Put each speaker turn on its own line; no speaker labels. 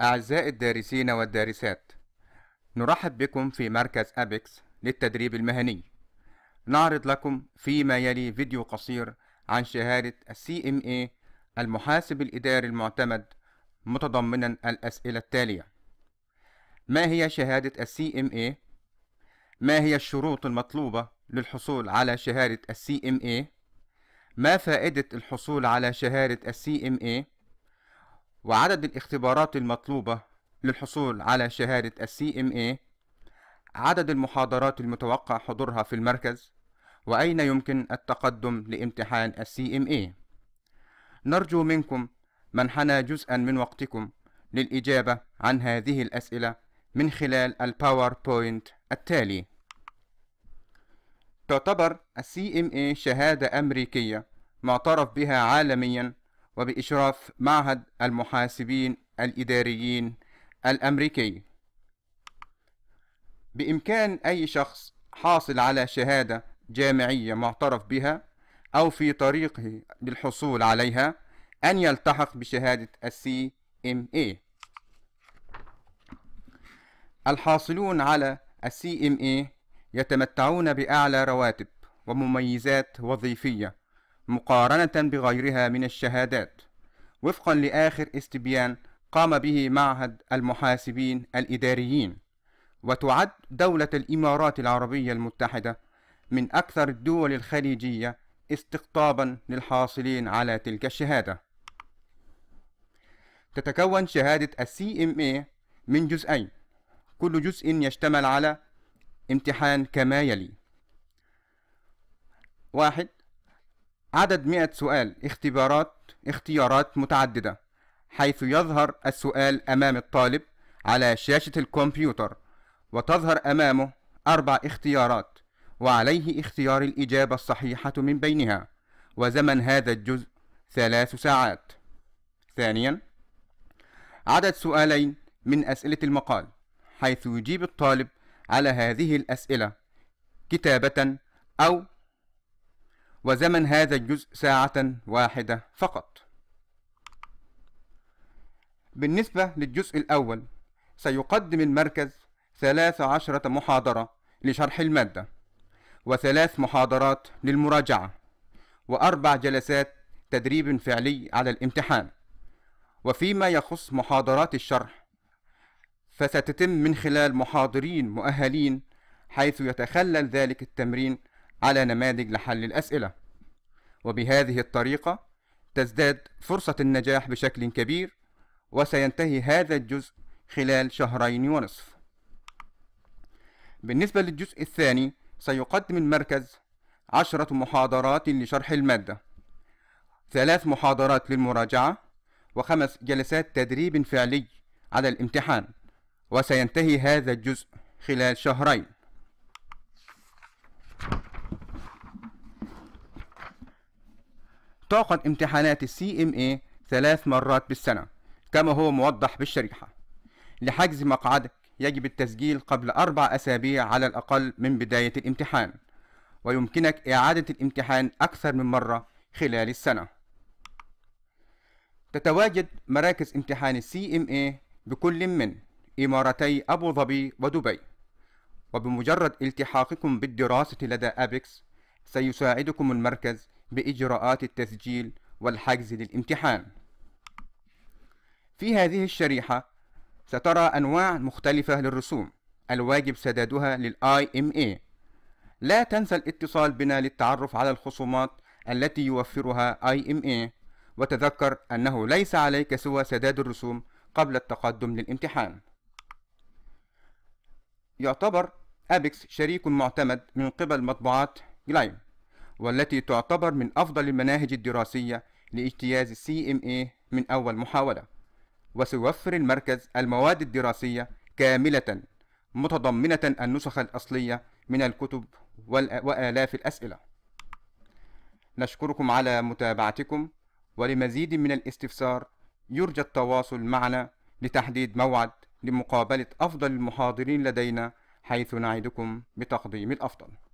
أعزائي الدارسين والدارسات نرحب بكم في مركز أبيكس للتدريب المهني نعرض لكم فيما يلي فيديو قصير عن شهادة CMA إيه، المحاسب الإداري المعتمد متضمنا الأسئلة التالية ما هي شهادة CMA؟ إيه؟ ما هي الشروط المطلوبة للحصول على شهادة CMA؟ إيه؟ ما فائدة الحصول على شهادة CMA؟ وعدد الاختبارات المطلوبة للحصول على شهادة السي ام اي عدد المحاضرات المتوقع حضورها في المركز وأين يمكن التقدم لامتحان السي ام اي نرجو منكم منحنا جزءا من وقتكم للإجابة عن هذه الأسئلة من خلال الباوربوينت التالي تعتبر السي ام اي شهادة أمريكية معترف بها عالميا وبإشراف معهد المحاسبين الإداريين الأمريكي بإمكان أي شخص حاصل على شهادة جامعية معترف بها أو في طريقه للحصول عليها أن يلتحق بشهادة السي ام اي الحاصلون على السي ام اي يتمتعون بأعلى رواتب ومميزات وظيفية مقارنة بغيرها من الشهادات وفقا لآخر استبيان قام به معهد المحاسبين الإداريين وتعد دولة الإمارات العربية المتحدة من أكثر الدول الخليجية استقطابا للحاصلين على تلك الشهادة تتكون شهادة السي ام اي من جزئين كل جزء يشتمل على امتحان كما يلي واحد عدد مئة سؤال اختبارات اختيارات متعددة حيث يظهر السؤال أمام الطالب على شاشة الكمبيوتر وتظهر أمامه أربع اختيارات وعليه اختيار الإجابة الصحيحة من بينها وزمن هذا الجزء ثلاث ساعات ثانيا عدد سؤالين من أسئلة المقال حيث يجيب الطالب على هذه الأسئلة كتابة أو وزمن هذا الجزء ساعة واحدة فقط بالنسبة للجزء الأول سيقدم المركز ثلاث عشرة محاضرة لشرح المادة وثلاث محاضرات للمراجعة وأربع جلسات تدريب فعلي على الامتحان وفيما يخص محاضرات الشرح فستتم من خلال محاضرين مؤهلين حيث يتخلل ذلك التمرين على نماذج لحل الأسئلة وبهذه الطريقة تزداد فرصة النجاح بشكل كبير وسينتهي هذا الجزء خلال شهرين ونصف بالنسبة للجزء الثاني سيقدم المركز عشرة محاضرات لشرح المادة ثلاث محاضرات للمراجعة وخمس جلسات تدريب فعلي على الامتحان وسينتهي هذا الجزء خلال شهرين تعقد امتحانات السي ام اي ثلاث مرات بالسنة كما هو موضح بالشريحة لحجز مقعدك يجب التسجيل قبل أربع أسابيع على الأقل من بداية الامتحان ويمكنك إعادة الامتحان أكثر من مرة خلال السنة تتواجد مراكز امتحان السي ام اي بكل من إمارتي أبو ظبي ودبي وبمجرد التحاقكم بالدراسة لدى أبيكس سيساعدكم المركز بإجراءات التسجيل والحجز للامتحان. في هذه الشريحة سترى أنواع مختلفة للرسوم الواجب سدادها للـ IMA. إيه. لا تنسى الاتصال بنا للتعرف على الخصومات التي يوفرها IMA إيه. وتذكر أنه ليس عليك سوى سداد الرسوم قبل التقدم للامتحان. يعتبر أبيكس شريك معتمد من قبل مطبوعات جلايم والتي تعتبر من أفضل المناهج الدراسية لاجتياز السي CMA من أول محاولة وسيوفر المركز المواد الدراسية كاملة متضمنة النسخ الأصلية من الكتب وآلاف الأسئلة نشكركم على متابعتكم ولمزيد من الاستفسار يرجى التواصل معنا لتحديد موعد لمقابلة أفضل المحاضرين لدينا حيث نعدكم بتقديم الأفضل